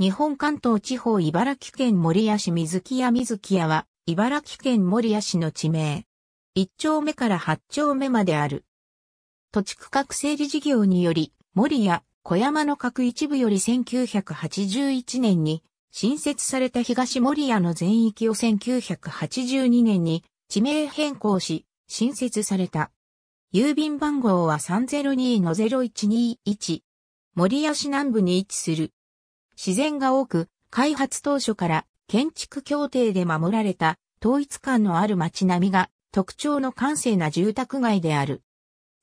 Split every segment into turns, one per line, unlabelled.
日本関東地方茨城県守谷市水木屋水木屋は、茨城県守谷市の地名。一丁目から八丁目まである。土地区画整理事業により、守谷、小山の各一部より1981年に、新設された東守谷の全域を1982年に地名変更し、新設された。郵便番号は302の0121。守谷市南部に位置する自然が多く、開発当初から建築協定で守られた統一感のある街並みが特徴の閑静な住宅街である。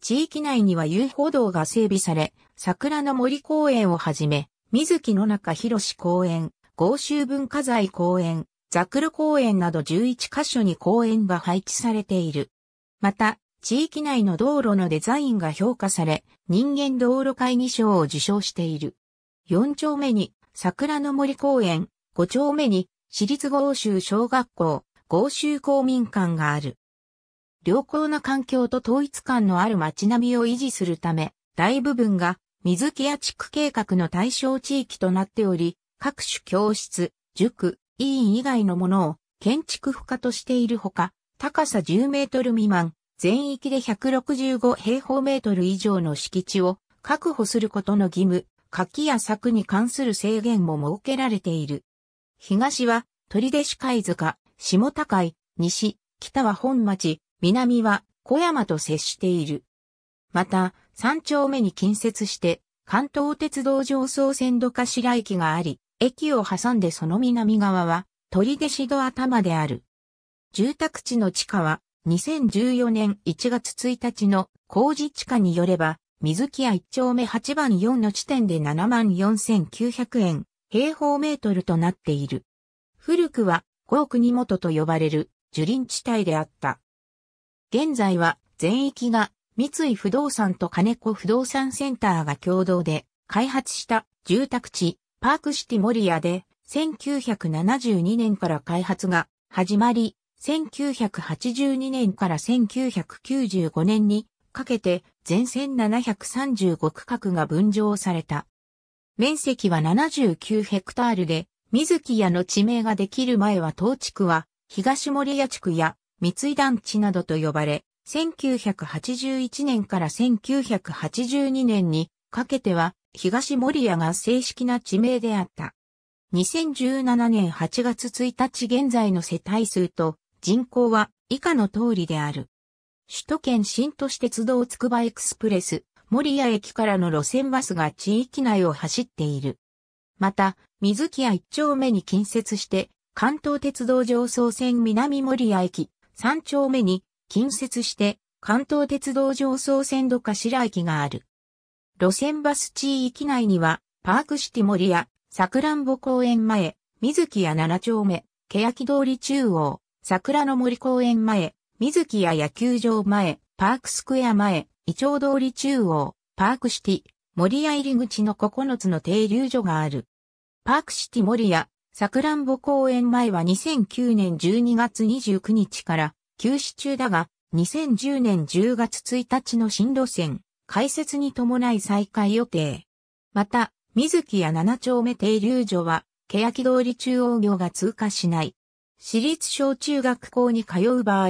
地域内には遊歩道が整備され、桜の森公園をはじめ、水木の中広公園、豪州文化財公園、ザクル公園など11カ所に公園が配置されている。また、地域内の道路のデザインが評価され、人間道路会議賞を受賞している。4丁目に桜の森公園、5丁目に、私立豪州小学校、豪州公民館がある。良好な環境と統一感のある街並みを維持するため、大部分が水木屋地区計画の対象地域となっており、各種教室、塾、委員以外のものを建築不可としているほか、高さ10メートル未満、全域で165平方メートル以上の敷地を確保することの義務、柿や柵に関する制限も設けられている。東は取手市貝塚、下高井、西、北は本町、南は小山と接している。また、三丁目に近接して、関東鉄道上層線土頭駅があり、駅を挟んでその南側は、取手市戸頭である。住宅地の地下は、2014年1月1日の工事地下によれば、水木屋一丁目8番4の地点で74,900円、平方メートルとなっている。古くは、五国元と呼ばれる樹林地帯であった。現在は、全域が、三井不動産と金子不動産センターが共同で、開発した住宅地、パークシティモリアで、1972年から開発が始まり、1982年から1995年にかけて全線735区画が分譲された。面積は79ヘクタールで、水木屋の地名ができる前は当地区は、東森屋地区や三井団地などと呼ばれ、1981年から1982年にかけては東森屋が正式な地名であった。2017年8月1日現在の世帯数と人口は以下の通りである。首都圏新都市鉄道つくばエクスプレス、守谷駅からの路線バスが地域内を走っている。また、水木屋一丁目に近接して、関東鉄道上層線南守谷駅、三丁目に近接して、関東鉄道上層線土頭駅がある。路線バス地域内には、パークシティ森屋、桜んぼ公園前、水木屋七丁目、欅通り中央、桜の森公園前、水木屋野球場前、パークスクエア前、イチョウ通り中央、パークシティ、森屋入り口の9つの停留所がある。パークシティ森屋、桜んぼ公園前は2009年12月29日から休止中だが、2010年10月1日の新路線、開設に伴い再開予定。また、水木屋7丁目停留所は、欅通り中央行が通過しない。私立小中学校に通う場合、